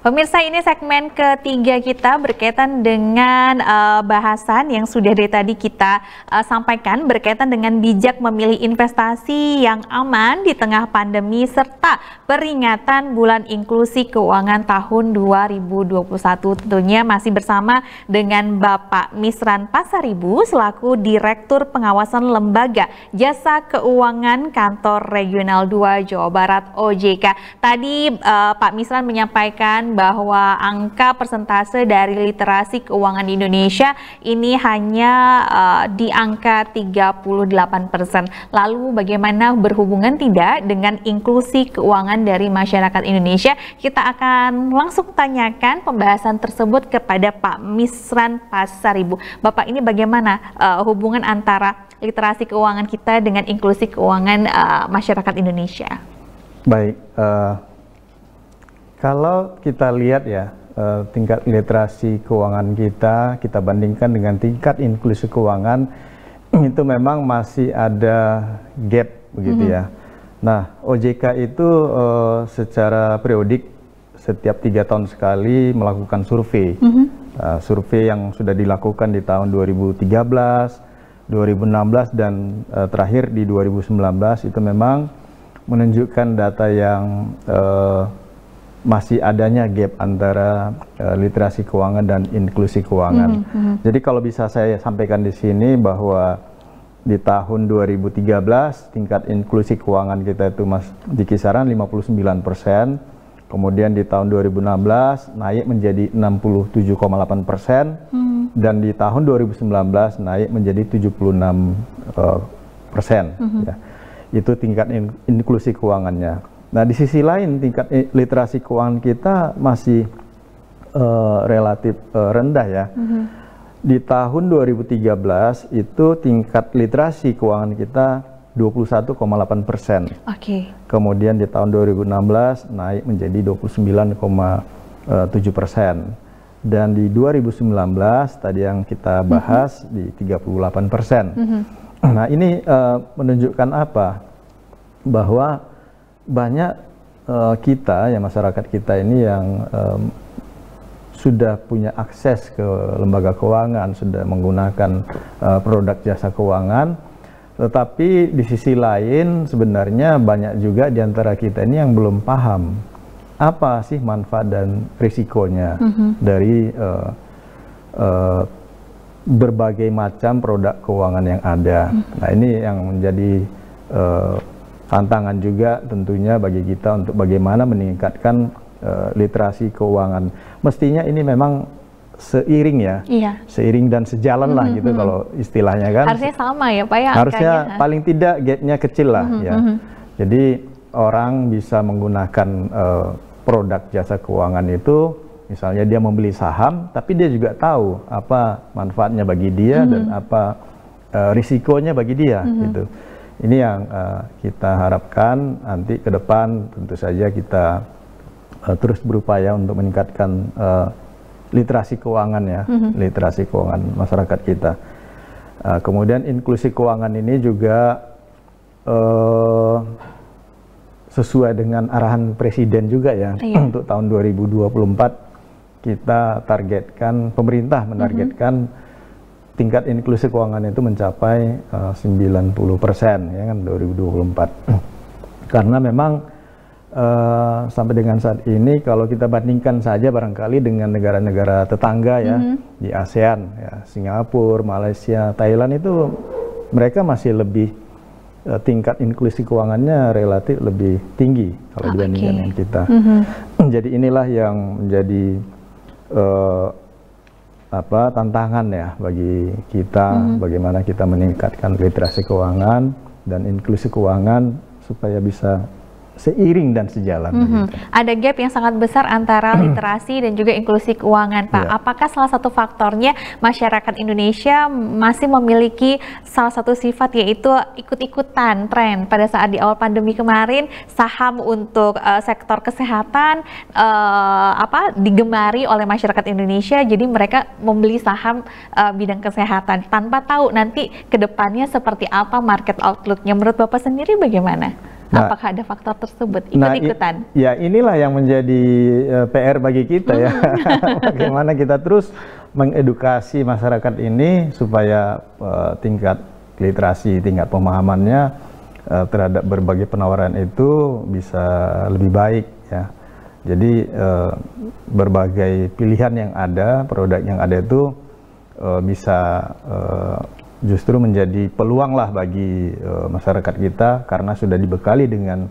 Pemirsa ini segmen ketiga kita berkaitan dengan uh, bahasan yang sudah dari tadi kita uh, sampaikan berkaitan dengan bijak memilih investasi yang aman di tengah pandemi serta peringatan bulan inklusi keuangan tahun 2021 tentunya masih bersama dengan Bapak Misran Pasaribu selaku Direktur Pengawasan Lembaga Jasa Keuangan Kantor Regional 2 Jawa Barat OJK. Tadi uh, Pak Misran menyampaikan bahwa angka persentase dari literasi keuangan di Indonesia ini hanya uh, di angka 38%. Lalu bagaimana berhubungan tidak dengan inklusi keuangan dari masyarakat Indonesia? Kita akan langsung tanyakan pembahasan tersebut kepada Pak Misran Pasaribu. Bapak ini bagaimana uh, hubungan antara literasi keuangan kita dengan inklusi keuangan uh, masyarakat Indonesia? Baik, uh, kalau kita lihat ya eh, tingkat literasi keuangan kita, kita bandingkan dengan tingkat inklusi keuangan itu memang masih ada gap begitu mm -hmm. ya. Nah OJK itu uh, secara periodik setiap tiga tahun sekali melakukan survei, mm -hmm. uh, survei yang sudah dilakukan di tahun 2013, 2016 dan uh, terakhir di 2019 itu memang menunjukkan data yang uh, masih adanya gap antara uh, literasi keuangan dan inklusi keuangan. Mm -hmm. Jadi kalau bisa saya sampaikan di sini bahwa di tahun 2013 tingkat inklusi keuangan kita itu mas di kisaran 59 persen, kemudian di tahun 2016 naik menjadi 67,8 persen, mm. dan di tahun 2019 naik menjadi 76 uh, e, persen. Mm -hmm. ya. Itu tingkat in inklusi keuangannya. Nah, di sisi lain tingkat literasi keuangan kita masih uh, relatif uh, rendah ya. Mm -hmm. Di tahun 2013 itu tingkat literasi keuangan kita 21,8 persen. Okay. Kemudian di tahun 2016 naik menjadi 29,7 persen. Dan di 2019 tadi yang kita mm-hmm. bahas mm -hmm. di 38 persen. Mm -hmm. Nah ini uh, menunjukkan apa? Bahwa banyak uh, kita, ya masyarakat kita ini yang um, sudah punya akses ke lembaga keuangan, sudah menggunakan uh, produk jasa keuangan, tetapi di sisi lain sebenarnya banyak juga di antara kita ini yang belum paham apa sih manfaat dan risikonya mm -hmm. dari uh, uh, berbagai macam produk keuangan yang ada. Mm -hmm. Nah ini yang menjadi uh, tantangan juga tentunya bagi kita untuk bagaimana meningkatkan uh, literasi keuangan. Mestinya ini memang seiring ya, iya. seiring dan sejalan mm -hmm. lah mhm, gitu mhm. kalau istilahnya kan. Harusnya sama ya Pak ya. Harusnya angkanya. paling tidak gapnya kecil lah mm -hmm. ya. Mhm. Jadi orang bisa menggunakan uh, produk jasa keuangan itu, misalnya dia membeli saham, tapi dia juga tahu apa manfaatnya bagi dia mm -hmm. dan apa uh, risikonya bagi dia mm -hmm. gitu. Ini yang uh, kita harapkan nanti ke depan tentu saja kita uh, terus berupaya untuk meningkatkan uh, literasi keuangan ya, mm-hmm. literasi keuangan masyarakat kita. Uh, kemudian inklusi keuangan ini juga uh, sesuai dengan arahan presiden juga ya iya. untuk tahun 2024 kita targetkan pemerintah menargetkan mm-hmm tingkat inklusi keuangan itu mencapai eh, uh, 90 persen ya kan 2024 karena memang uh, sampai dengan saat ini kalau kita bandingkan saja barangkali dengan negara-negara tetangga ya mm -hmm. di ASEAN ya Singapura Malaysia Thailand itu mereka masih lebih eh, tingkat inklusi keuangannya relatif lebih tinggi kalau oh, dibandingkan okay. dengan kita. Mm -hmm. Jadi inilah yang menjadi uh, apa tantangan ya bagi kita mm -hmm. bagaimana kita meningkatkan literasi keuangan dan inklusi keuangan supaya bisa seiring dan sejalan. Mm -hmm. Ada gap yang sangat besar antara mhm. literasi dan juga inklusi keuangan, Pak. Yeah. Apakah salah satu faktornya masyarakat Indonesia masih memiliki salah satu sifat yaitu ikut-ikutan tren pada saat di awal pandemi kemarin saham untuk uh, sektor kesehatan uh, apa digemari oleh masyarakat Indonesia, jadi mereka membeli saham uh, bidang kesehatan tanpa tahu nanti kedepannya seperti apa market outlooknya. Menurut Bapak sendiri bagaimana? Nah, Apakah ada faktor tersebut ikut-ikutan? Nah, ya inilah yang menjadi uh, eh, PR bagi kita ya. Hmm. Bagaimana kita terus mengedukasi masyarakat ini supaya uh, tingkat literasi, tingkat pemahamannya uh, terhadap berbagai penawaran itu bisa lebih baik ya. Jadi uh, berbagai pilihan yang ada, produk yang ada itu uh, bisa uh, justru menjadi peluang lah bagi uh, masyarakat kita karena sudah dibekali dengan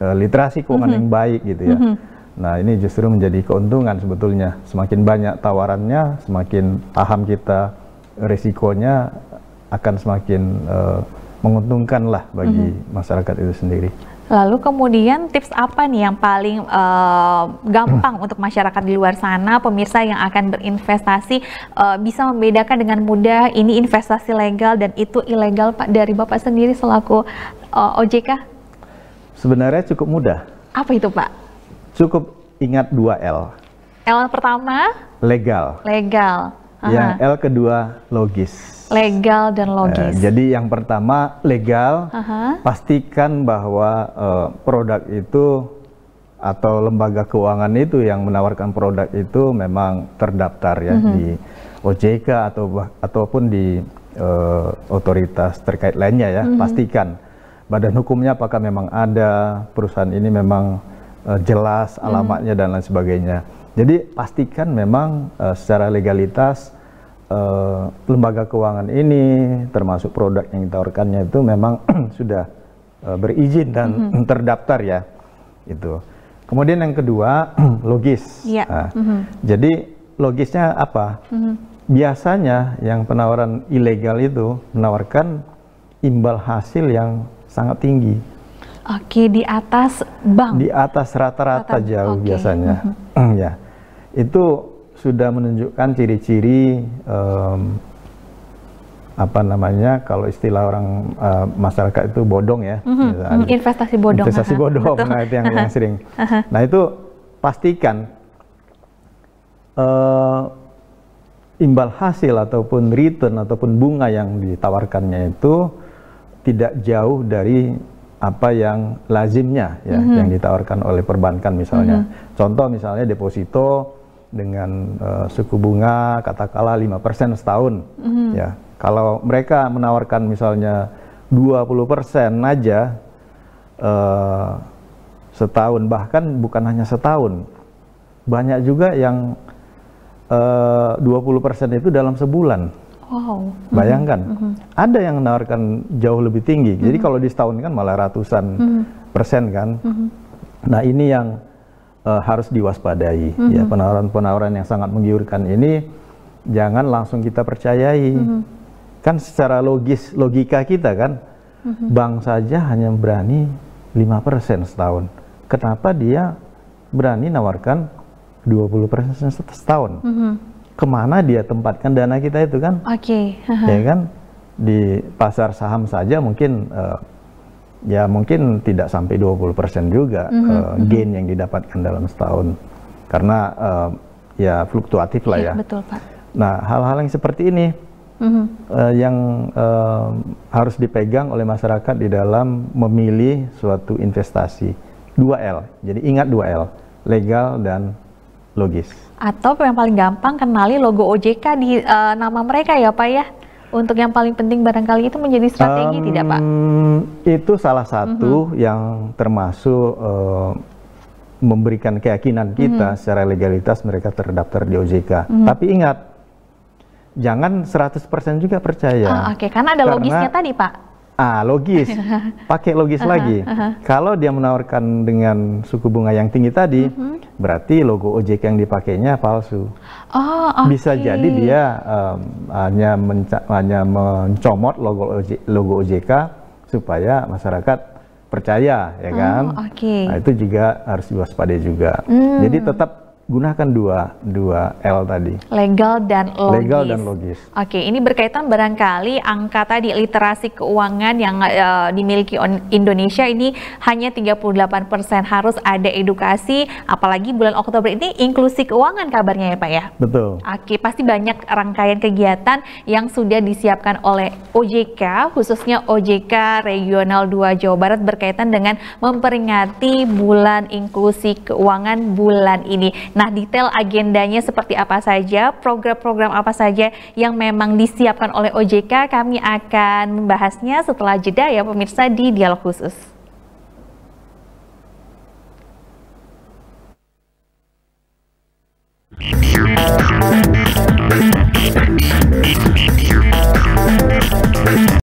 uh, literasi keuangan mm -hmm. yang baik gitu ya. Mm -hmm. Nah ini justru menjadi keuntungan sebetulnya. Semakin banyak tawarannya, semakin paham kita risikonya akan semakin uh, menguntungkan lah bagi mm -hmm. masyarakat itu sendiri. Lalu kemudian tips apa nih yang paling uh, gampang untuk masyarakat di luar sana, pemirsa yang akan berinvestasi uh, bisa membedakan dengan mudah ini investasi legal dan itu ilegal Pak dari Bapak sendiri selaku uh, eh, OJK? Sebenarnya cukup mudah. Apa itu Pak? Cukup ingat 2 L. L pertama? Legal. Legal. Aha. Yang L kedua logis legal dan eh, logis. Eh, jadi yang pertama legal, uh pastikan bahwa eh, produk itu atau lembaga keuangan itu yang menawarkan produk itu memang terdaftar ya mm -hmm. di OJK atau ataupun di eh, otoritas terkait lainnya ya. Mm -hmm. Pastikan badan hukumnya apakah memang ada, perusahaan ini memang eh, jelas mhm. alamatnya mm -hmm. dan lain sebagainya. Jadi pastikan memang uh, secara legalitas uh, lembaga keuangan ini termasuk produk yang ditawarkannya itu memang sudah uh, berizin dan mm -hmm. terdaftar ya itu. Kemudian yang kedua logis. Yeah. Nah, mm -hmm. Jadi logisnya apa? Mm -hmm. Biasanya yang penawaran ilegal itu menawarkan imbal hasil yang sangat tinggi. Oke, di atas bank. Di atas rata-rata jauh okay. biasanya. Mm -hmm. ya. Itu sudah menunjukkan ciri-ciri um, apa namanya kalau istilah orang uh, masyarakat itu bodong ya mm-hmm. mm-hmm. investasi bodong investasi bodong mengenai nah itu yang, yang sering nah itu pastikan uh, imbal hasil ataupun return ataupun bunga yang ditawarkannya itu tidak jauh dari apa yang lazimnya ya mm-hmm. yang ditawarkan oleh perbankan misalnya mm-hmm. contoh misalnya deposito dengan uh, suku bunga katakanlah 5% setahun mm-hmm. ya. Kalau mereka menawarkan misalnya 20% aja uh, setahun bahkan bukan hanya setahun. Banyak juga yang eh, uh, 20% itu dalam sebulan. Wow. Mm-hmm. Bayangkan, mm -hmm. ada yang menawarkan jauh lebih tinggi. Mm -hmm. Jadi mm-hmm. kalau di setahun kan malah ratusan mm -hmm. persen kan. Mm -hmm. Nah ini yang uh, harus diwaspadai. Mm -hmm. Ya mhm. penawaran-penawaran yang sangat menggiurkan ini jangan langsung kita percayai. Mm -hmm. Kan secara logis logika kita kan mm -hmm. bank saja hanya berani 5% setahun. Kenapa dia berani nawarkan 20% setahun? Mm -hmm. Kemana dia tempatkan dana kita itu kan? Oke. Okay. Ya kan? Di pasar saham saja mungkin uh, ya mungkin tidak sampai 20% juga mm -hmm. uh, gain yang didapatkan dalam setahun. Karena uh, ya fluktuatif lah ya. ya. Betul, Pak. Nah, hal-hal yang seperti ini mm -hmm. uh, yang uh, harus dipegang oleh masyarakat di dalam memilih suatu investasi. 2L. Jadi ingat 2L, legal dan logis. Atau yang paling gampang kenali logo OJK di uh, nama mereka ya, Pak ya untuk yang paling penting barangkali itu menjadi strategi um, tidak Pak? Itu salah satu mm -hmm. yang termasuk uh, memberikan keyakinan kita mm -hmm. secara legalitas mereka terdaftar di OJK. Mm -hmm. Tapi ingat, jangan 100% juga percaya. Oh, Oke, okay. karena ada karena logisnya tadi Pak. Ah, logis. Pakai logis lagi. Kalau dia menawarkan dengan suku bunga yang tinggi tadi, mhm. berarti logo OJK yang dipakainya palsu. Oh, okay. Bisa jadi dia um, hanya hanya mencomot logo OJ logo OJK supaya masyarakat percaya, ya oh, kan? Oh, Okay. Nah, itu juga harus diwaspadai juga. Hmm. Jadi tetap gunakan dua dua L tadi. Legal dan logis. Legal dan logis. Oke, ini berkaitan barangkali angka tadi literasi keuangan yang uh, dimiliki Indonesia ini hanya 38% harus ada edukasi apalagi bulan Oktober ini inklusi keuangan kabarnya ya, Pak ya. Betul. Oke, pasti banyak rangkaian kegiatan yang sudah disiapkan oleh OJK khususnya OJK Regional 2 Jawa Barat berkaitan dengan memperingati bulan inklusi keuangan bulan ini Nah, detail agendanya seperti apa saja, program-program apa saja yang memang disiapkan oleh OJK, kami akan membahasnya setelah jeda ya pemirsa di dialog khusus.